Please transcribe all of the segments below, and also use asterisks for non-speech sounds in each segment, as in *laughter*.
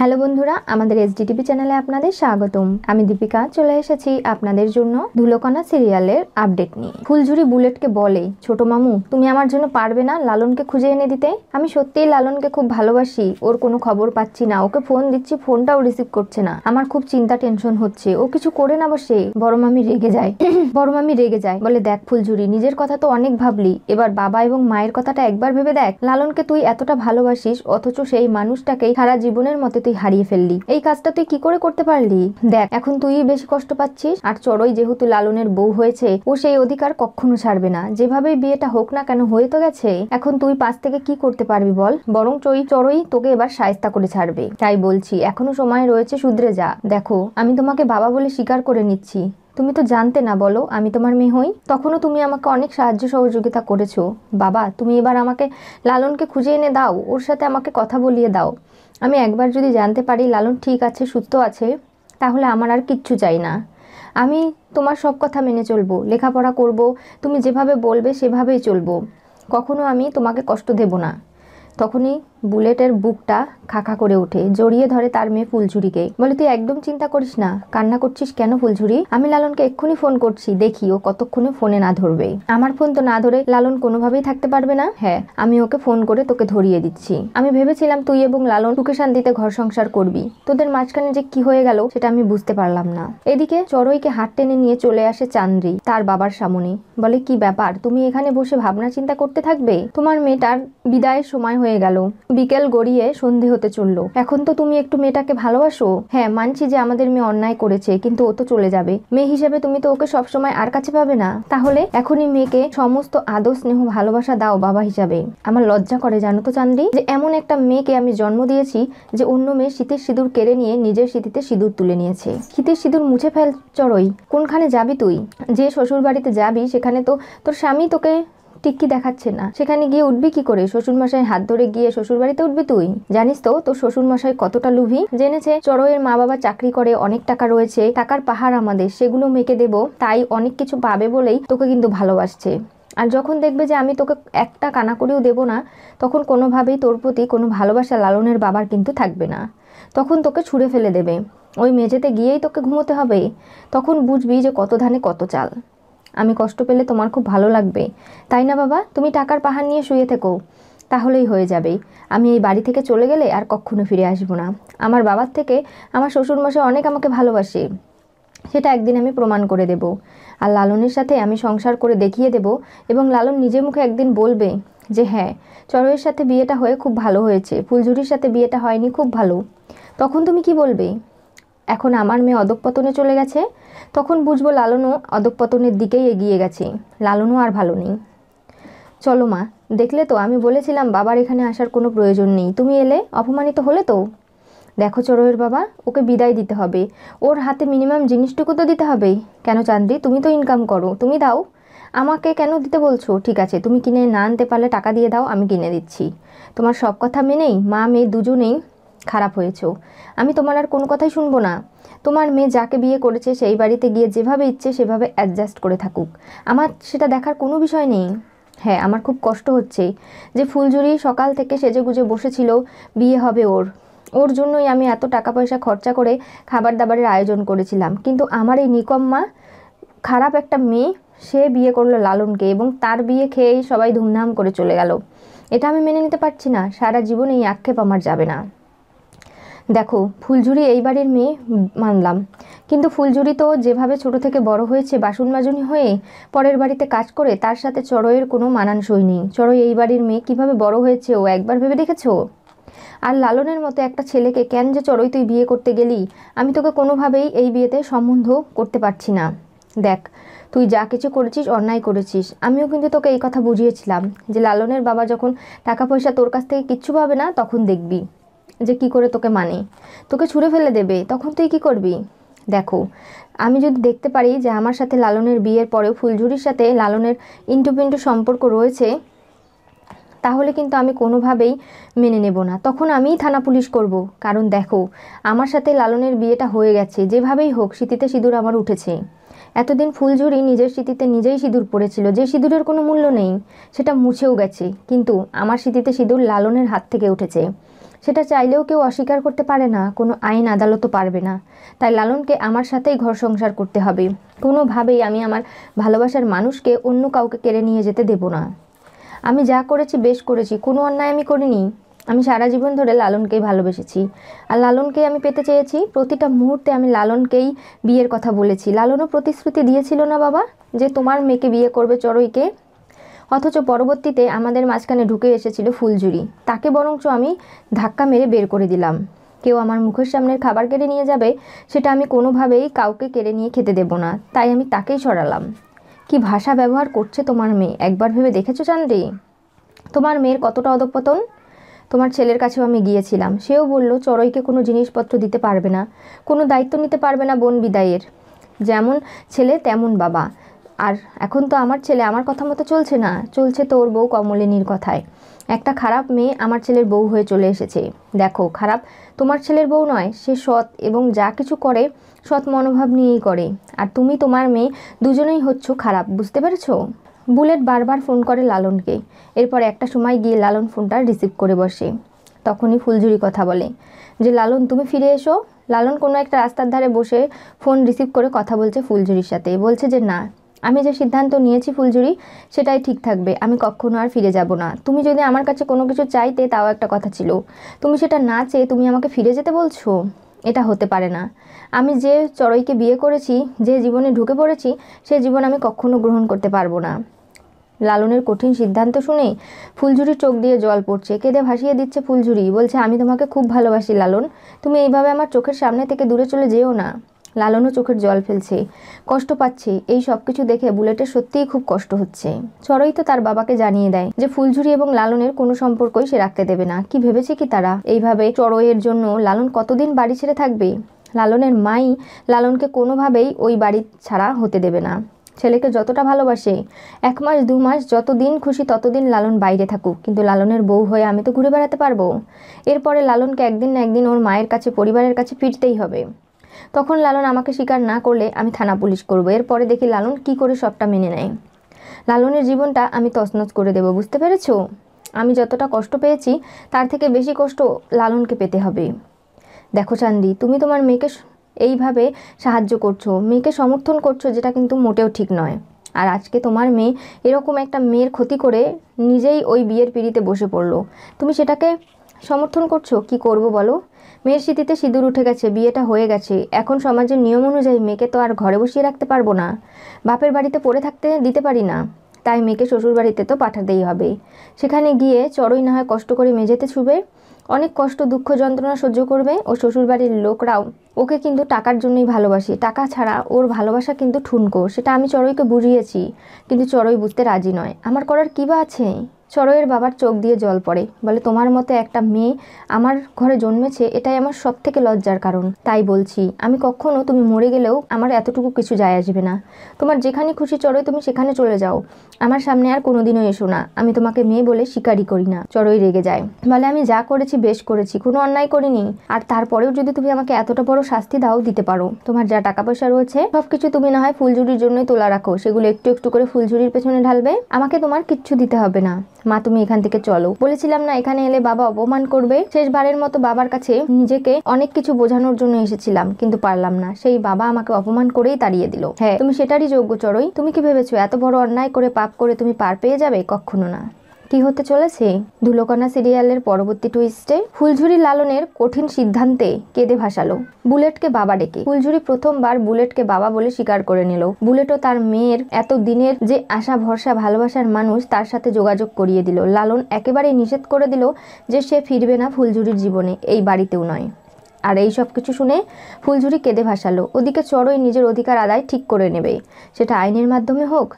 hello বন্ধুরা আমাদের SDTV চ্যানেলে আপনাদের স্বাগতম আমি দীপিকা চলে এসেছি আপনাদের জন্য ধুলোকণা সিরিয়ালের আপডেট নিয়ে ফুলঝুরি বুলেটকে বলে ছোট মামু তুমি আমার জন্য পারবে না লালনকে খুঁজে এনে দিতে আমি সত্যিই লালনকে খুব ভালোবাসি ওর কোনো খবর পাচ্ছি না ওকে ফোন দিচ্ছি ফোনটাও রিসিভ করছে না আমার খুব চিন্তা টেনশন হচ্ছে ও কিছু করে না বসে বড় মামি রেগে যায় *clears throat* বড় মামি রেগে যায় বলে দেখ ফুলঝুরি নিজের কথা তো অনেক ভাবলি এবার বাবা এবং মায়ের কথাটা একবার ভেবে দেখ লালনকে তুই এতটা ভালোবাসিস অথচ সেই মানুষটাকেই সারা জীবনের মতে তুই হারিয়ে ফেললি এই কাজটা তুই কি করে করতে পারলি দেখ এখন তুই বেশি কষ্ট পাচ্ছিস আর চড়ই যেহেতু লালনের বউ হয়েছে ও সেই অধিকার কখনো ছাড়বে না যেভাবে বিয়েটা হোক না কেন হয়ে তো গেছে এখন তুই পাশ থেকে কি করতে পারবি বল বরং চই চড়ই তোকে এবার সায়স্তা করে ছাড়বে তাই বলছি এখনো সময় রয়েছে শুধরে যা দেখো আমি তোমাকে বাবা বলে স্বীকার করে নিচ্ছি তুমি তো জানতে না বলো আমি তোমার মেয়ে হই তখনও তুমি আমাকে অনেক সাহায্য সহযোগিতা করেছো বাবা তুমি এবার আমাকে লালনকে খুঁজে এনে দাও ওর সাথে আমাকে কথা বলিয়ে দাও আমি একবার যদি জানতে পারি লালন ঠিক আছে সুস্থ আছে তাহলে আমার আর কিচ্ছু চাই না আমি তোমার সব কথা মেনে চলবো লেখাপড়া করব তুমি যেভাবে বলবে সেভাবেই চলবো কখনো আমি তোমাকে কষ্ট দেব না তখনই বুলেটের বুকটা খাখা করে ওঠে জড়িয়ে ধরে তার মেয়ে ফুলঝুরিকে বলে তুই একদম চিন্তা করিস না কান্না করছিস কেন ফুলঝুরি আমি লালনকে এক্ষুনি ফোন করছি দেখি ও কতক্ষণে ফোনে না ধরবে আমার ফোন তো না ধরে লালন কোনোভাবেই থাকতে পারবে না হ্যাঁ আমি ওকে ফোন করে তোকে ধরিয়ে দিচ্ছি আমি ভেবেছিলাম তুই এবং লালন সুখে শান্তিতে ঘর সংসার করবি তোদের মাঝখানে যে কি হয়ে গেল সেটা আমি বুঝতে পারলাম না এদিকে চড়ইকে হাত টেনে নিয়ে চলে আসে চান্দ্রি তার বাবার সামনে বলে কি ব্যাপার তুমি এখানে বসে ভাবনা চিন্তা করতে থাকবে তোমার মেয়েটার বিদায়ের সময় হয়ে গেল বিকেল গড়িয়ে সন্ধে হতে চলল এখন তো তুমি একটু মেয়েটাকে ভালোবাসো হ্যাঁ মানছি যে আমাদের মেয়ে অন্যায় করেছে কিন্তু ও তো চলে যাবে মেয়ে হিসেবে তুমি তো ওকে সবসময় আর কাছে পাবে না তাহলে এখনই মেয়েকে সমস্ত আদর স্নেহ ভালোবাসা দাও বাবা হিসাবে আমার লজ্জা করে জানো তো চান্দি যে এমন একটা মেয়েকে আমি জন্ম দিয়েছি যে অন্য মেয়ে শীতের সিঁদুর কেড়ে নিয়ে নিজের স্মৃতিতে সিঁদুর তুলে নিয়েছে শীতের সিঁদুর মুছে ফেল চড়ই কোনখানে যাবি তুই যে শ্বশুর বাড়িতে যাবি সেখানে তো তোর স্বামী তোকে টিকি দেখাচ্ছে না সেখানে গিয়ে উঠবি কি করে মশাই হাত ধরে গিয়ে শ্বশুরবাড়িতে উঠবি তুই জানিস তো তোর শ্বশুরমশাই কতটা লুভি জেনেছে চড়ইয়ের মা বাবা চাকরি করে অনেক টাকা রয়েছে টাকার পাহাড় আমাদের সেগুলো মেকে দেব তাই অনেক কিছু পাবে বলেই তোকে কিন্তু ভালোবাসছে আর যখন দেখবে যে আমি তোকে একটা কানাকড়িও দেব না তখন কোনোভাবেই তোর প্রতি কোনো ভালোবাসা লালনের বাবার কিন্তু থাকবে না তখন তোকে ছুঁড়ে ফেলে দেবে ওই মেঝেতে গিয়েই তোকে ঘুমোতে হবে তখন বুঝবি যে কত ধানে কত চাল আমি কষ্ট পেলে তোমার খুব ভালো লাগবে তাই না বাবা তুমি টাকার পাহাড় নিয়ে শুয়ে থেকো তাহলেই হয়ে যাবে আমি এই বাড়ি থেকে চলে গেলে আর কখনো ফিরে আসব না আমার বাবার থেকে আমার শ্বশুরমশাই অনেক আমাকে ভালোবাসে সেটা একদিন আমি প্রমাণ করে দেব আর লালনের সাথে আমি সংসার করে দেখিয়ে দেব এবং লালন নিজের মুখে একদিন বলবে যে হ্যাঁ চরয়ের সাথে বিয়েটা হয়ে খুব ভালো হয়েছে ফুলঝুরির সাথে বিয়েটা হয়নি খুব ভালো তখন তুমি কি বলবে এখন আমার মেয়ে অধঃপতনে চলে গেছে তখন বুঝবো লালনও অধঃপতনের দিকেই এগিয়ে গেছে লালনও আর ভালো নেই চলো মা দেখলে তো আমি বলেছিলাম বাবার এখানে আসার কোনো প্রয়োজন নেই তুমি এলে অপমানিত হলে তো দেখো চরোয়ের বাবা ওকে বিদায় দিতে হবে ওর হাতে মিনিমাম জিনিসটুকু তো দিতে হবেই কেন চান্দ্রি তুমি তো ইনকাম করো তুমি দাও আমাকে কেন দিতে বলছো ঠিক আছে তুমি কিনে না আনতে পারলে টাকা দিয়ে দাও আমি কিনে দিচ্ছি তোমার সব কথা মেনেই মা মেয়ে দুজনেই খারাপ হয়েছো আমি তোমার আর কোনো কথাই শুনবো না তোমার মেয়ে যাকে বিয়ে করেছে সেই বাড়িতে গিয়ে যেভাবে ইচ্ছে সেভাবে অ্যাডজাস্ট করে থাকুক আমার সেটা দেখার কোনো বিষয় নেই হ্যাঁ আমার খুব কষ্ট হচ্ছে যে ফুলঝুরি সকাল থেকে সেজে গুজে বসেছিল বিয়ে হবে ওর ওর জন্যই আমি এত টাকা পয়সা খরচা করে খাবার দাবারের আয়োজন করেছিলাম কিন্তু আমার এই নিকম্মা খারাপ একটা মেয়ে সে বিয়ে করলো লালনকে এবং তার বিয়ে খেয়েই সবাই ধুমধাম করে চলে গেল এটা আমি মেনে নিতে পারছি না সারা জীবন এই আক্ষেপ আমার যাবে না দেখো ফুলঝুরি এই বাড়ির মেয়ে মানলাম কিন্তু ফুলঝুরি তো যেভাবে ছোট থেকে বড় হয়েছে বাসন মাজনি হয়ে পরের বাড়িতে কাজ করে তার সাথে চড়ইয়ের কোনো মানানসই নেই চড়ই এই বাড়ির মেয়ে কিভাবে বড় হয়েছে ও একবার ভেবে দেখেছো আর লালনের মতো একটা ছেলেকে কেন যে চড়ই তুই বিয়ে করতে গেলি আমি তোকে কোনোভাবেই এই বিয়েতে সম্বন্ধ করতে পারছি না দেখ তুই যা কিছু করেছিস অন্যায় করেছিস আমিও কিন্তু তোকে এই কথা বুঝিয়েছিলাম যে লালনের বাবা যখন টাকা পয়সা তোর কাছ থেকে কিচ্ছু পাবে না তখন দেখবি যে কি করে তোকে মানে তোকে ছুঁড়ে ফেলে দেবে তখন তুই কি করবি দেখো আমি যদি দেখতে পারি যে আমার সাথে লালনের বিয়ের পরেও ফুলঝুরির সাথে লালনের ইন্টুপিন্টু সম্পর্ক রয়েছে তাহলে কিন্তু আমি কোনোভাবেই মেনে নেব না তখন আমিই থানা পুলিশ করব কারণ দেখো আমার সাথে লালনের বিয়েটা হয়ে গেছে যেভাবেই হোক স্মৃতিতে সিঁদুর আমার উঠেছে এতদিন ফুলঝুরি নিজের স্মৃতিতে নিজেই সিঁদুর পড়েছিল যে সিঁদুরের কোনো মূল্য নেই সেটা মুছেও গেছে কিন্তু আমার স্মৃতিতে সিঁদুর লালনের হাত থেকে উঠেছে সেটা চাইলেও কেউ অস্বীকার করতে পারে না কোনো আইন আদালতও পারবে না তাই লালনকে আমার সাথেই ঘর সংসার করতে হবে কোনোভাবেই আমি আমার ভালোবাসার মানুষকে অন্য কাউকে কেড়ে নিয়ে যেতে দেব না আমি যা করেছি বেশ করেছি কোনো অন্যায় আমি করিনি আমি সারা জীবন ধরে লালনকেই ভালোবেসেছি আর লালনকেই আমি পেতে চেয়েছি প্রতিটা মুহূর্তে আমি লালনকেই বিয়ের কথা বলেছি লালনও প্রতিশ্রুতি দিয়েছিল না বাবা যে তোমার মেয়েকে বিয়ে করবে চড়ইকে অথচ পরবর্তীতে আমাদের মাঝখানে ঢুকে এসেছিল ফুলঝুরি তাকে বরঞ্চ আমি ধাক্কা মেরে বের করে দিলাম কেউ আমার মুখের সামনের খাবার কেড়ে নিয়ে যাবে সেটা আমি কোনোভাবেই কাউকে কেড়ে নিয়ে খেতে দেব না তাই আমি তাকেই সরালাম কি ভাষা ব্যবহার করছে তোমার মেয়ে একবার ভেবে দেখেছো চান্দি তোমার মেয়ের কতটা অধপতন তোমার ছেলের কাছেও আমি গিয়েছিলাম সেও বলল চড়ইকে কোনো জিনিসপত্র দিতে পারবে না কোনো দায়িত্ব নিতে পারবে না বোন বিদায়ের যেমন ছেলে তেমন বাবা আর এখন তো আমার ছেলে আমার কথা মতো চলছে না চলছে তোর বউ কমলিনীর কথায় একটা খারাপ মেয়ে আমার ছেলের বউ হয়ে চলে এসেছে দেখো খারাপ তোমার ছেলের বউ নয় সে সৎ এবং যা কিছু করে সৎ মনোভাব নিয়েই করে আর তুমি তোমার মেয়ে দুজনেই হচ্ছ খারাপ বুঝতে পেরেছ বুলেট বারবার ফোন করে লালনকে এরপর একটা সময় গিয়ে লালন ফোনটা রিসিভ করে বসে তখনই ফুলঝুরি কথা বলে যে লালন তুমি ফিরে এসো লালন কোনো একটা রাস্তার ধারে বসে ফোন রিসিভ করে কথা বলছে ফুলঝুরির সাথে বলছে যে না আমি যে সিদ্ধান্ত নিয়েছি ফুলঝুরি সেটাই ঠিক থাকবে আমি কখনো আর ফিরে যাব না তুমি যদি আমার কাছে কোনো কিছু চাইতে তাও একটা কথা ছিল তুমি সেটা না চেয়ে তুমি আমাকে ফিরে যেতে বলছো এটা হতে পারে না আমি যে চড়ইকে বিয়ে করেছি যে জীবনে ঢুকে পড়েছি সে জীবন আমি কখনো গ্রহণ করতে পারবো না লালনের কঠিন সিদ্ধান্ত শুনে ফুলঝুরি চোখ দিয়ে জল পড়ছে কেঁদে ভাসিয়ে দিচ্ছে ফুলঝুরি বলছে আমি তোমাকে খুব ভালোবাসি লালন তুমি এইভাবে আমার চোখের সামনে থেকে দূরে চলে যেও না লালনও চোখের জল ফেলছে কষ্ট পাচ্ছে এই সব কিছু দেখে বুলেটের সত্যিই খুব কষ্ট হচ্ছে চরই তো তার বাবাকে জানিয়ে দেয় যে ফুলঝুরি এবং লালনের কোনো সম্পর্কই সে রাখতে দেবে না কি ভেবেছে কি তারা এইভাবে চড়ইয়ের জন্য লালন কতদিন বাড়ি ছেড়ে থাকবে লালনের মাই লালনকে কোনোভাবেই ওই বাড়ি ছাড়া হতে দেবে না ছেলেকে যতটা ভালোবাসে এক মাস দু মাস যতদিন খুশি ততদিন লালন বাইরে থাকুক কিন্তু লালনের বউ হয়ে আমি তো ঘুরে বেড়াতে পারবো এরপরে লালনকে একদিন না একদিন ওর মায়ের কাছে পরিবারের কাছে ফিরতেই হবে তখন লালন আমাকে স্বীকার না করলে আমি থানা পুলিশ করব এরপরে দেখি লালন কি করে সবটা মেনে নেয় লালনের জীবনটা আমি তছনছ করে দেব বুঝতে পেরেছ আমি যতটা কষ্ট পেয়েছি তার থেকে বেশি কষ্ট লালনকে পেতে হবে দেখো চান্দি তুমি তোমার মেয়েকে এইভাবে সাহায্য করছো মেয়েকে সমর্থন করছো যেটা কিন্তু মোটেও ঠিক নয় আর আজকে তোমার মেয়ে এরকম একটা মেয়ের ক্ষতি করে নিজেই ওই বিয়ের পিড়িতে বসে পড়লো তুমি সেটাকে সমর্থন করছো কি করব বলো মেয়ের স্মৃতিতে সিঁদুর উঠে গেছে বিয়েটা হয়ে গেছে এখন সমাজের নিয়ম অনুযায়ী মেয়েকে তো আর ঘরে বসিয়ে রাখতে পারবো না বাপের বাড়িতে পড়ে থাকতে দিতে পারি না তাই মেয়েকে শ্বশুরবাড়িতে তো পাঠাতেই হবে সেখানে গিয়ে চড়ই না হয় কষ্ট করে মেঝেতে ছুবে অনেক কষ্ট দুঃখ যন্ত্রণা সহ্য করবে ও শ্বশুরবাড়ির লোকরাও ওকে কিন্তু টাকার জন্যই ভালোবাসে টাকা ছাড়া ওর ভালোবাসা কিন্তু ঠুনকো সেটা আমি চড়ইকে বুঝিয়েছি কিন্তু চড়ই বুঝতে রাজি নয় আমার করার কী বা আছে চড়ইয়ের বাবার চোখ দিয়ে জল পড়ে বলে তোমার মতো একটা মেয়ে আমার ঘরে জন্মেছে এটাই আমার সব থেকে লজ্জার কারণ তাই বলছি আমি কখনো তুমি মরে গেলেও আমার এতটুকু কিছু যায় আসবে না তোমার যেখানে খুশি চড়ই তুমি সেখানে চলে যাও আমার সামনে আর কোনোদিনও এসো না আমি তোমাকে মেয়ে বলে শিকারই করি না চড়ই রেগে যায় বলে আমি যা করেছি বেশ করেছি কোনো অন্যায় করিনি আর তারপরেও যদি তুমি আমাকে এতটা বড় শাস্তি দাও দিতে পারো তোমার যা টাকা পয়সা রয়েছে সব কিছু তুমি না হয় ফুলঝুরির জন্যই তোলা রাখো সেগুলো একটু একটু করে ফুলঝুরির পেছনে ঢালবে আমাকে তোমার কিচ্ছু দিতে হবে না মা তুমি এখান থেকে চলো বলেছিলাম না এখানে এলে বাবা অপমান করবে শেষবারের মতো বাবার কাছে নিজেকে অনেক কিছু বোঝানোর জন্য এসেছিলাম কিন্তু পারলাম না সেই বাবা আমাকে অপমান করেই তাড়িয়ে দিল হ্যাঁ তুমি সেটারই যোগ্য চড়ই তুমি কি ভেবেছো এত বড় অন্যায় করে পাপ করে তুমি পার পেয়ে যাবে কখনো না কি হতে চলেছে ধুলোকণা সিরিয়ালের পরবর্তী টুইস্টে ফুলঝুরি লালনের কঠিন সিদ্ধান্তে কেঁদে ভাসালো বুলেটকে বাবা ডেকে ফুলঝুরি প্রথমবার বুলেটকে বাবা বলে স্বীকার করে নিল বুলেটও তার মেয়ের এত দিনের যে আশা ভরসা ভালোবাসার মানুষ তার সাথে যোগাযোগ করিয়ে দিল লালন একেবারে নিষেধ করে দিল যে সে ফিরবে না ফুলঝুরির জীবনে এই বাড়িতেও নয় আর এই সব কিছু শুনে ফুলঝুরি কেঁদে ভাসালো ওদিকে চড়ই নিজের অধিকার আদায় ঠিক করে নেবে সেটা আইনের মাধ্যমে হোক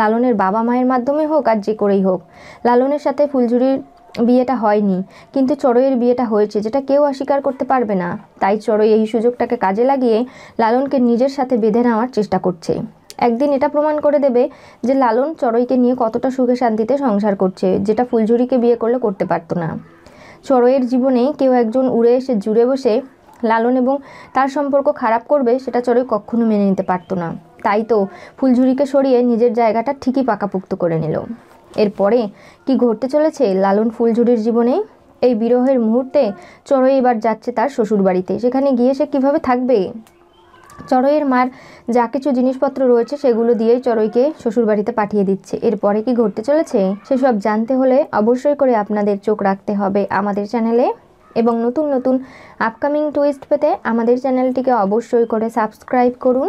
লালনের বাবা মায়ের মাধ্যমে হোক আর যে করেই হোক লালনের সাথে ফুলঝুরির বিয়েটা হয়নি কিন্তু চড়ইয়ের বিয়েটা হয়েছে যেটা কেউ অস্বীকার করতে পারবে না তাই চড়ই এই সুযোগটাকে কাজে লাগিয়ে লালনকে নিজের সাথে বেঁধে নেওয়ার চেষ্টা করছে একদিন এটা প্রমাণ করে দেবে যে লালন চড়ইকে নিয়ে কতটা সুখে শান্তিতে সংসার করছে যেটা ফুলঝুরিকে বিয়ে করলে করতে পারতো না চড়ইয়ের জীবনে কেউ একজন উড়ে এসে জুড়ে বসে লালন এবং তার সম্পর্ক খারাপ করবে সেটা চড়ই কখনো মেনে নিতে পারতো না তাই তো ফুলঝুরিকে সরিয়ে নিজের জায়গাটা ঠিকই পাকাপুক্ত করে নিল এরপরে কি ঘটতে চলেছে লালন ফুলঝুরির জীবনে এই বিরহের মুহূর্তে চড়ই এবার যাচ্ছে তার শ্বশুরবাড়িতে সেখানে গিয়ে সে কীভাবে থাকবে চড়ইয়ের মার যা কিছু জিনিসপত্র রয়েছে সেগুলো দিয়েই চড়ইকে শ্বশুরবাড়িতে পাঠিয়ে দিচ্ছে এরপরে কি ঘটতে চলেছে সেসব জানতে হলে অবশ্যই করে আপনাদের চোখ রাখতে হবে আমাদের চ্যানেলে এবং নতুন নতুন আপকামিং টুইস্ট পেতে আমাদের চ্যানেলটিকে অবশ্যই করে সাবস্ক্রাইব করুন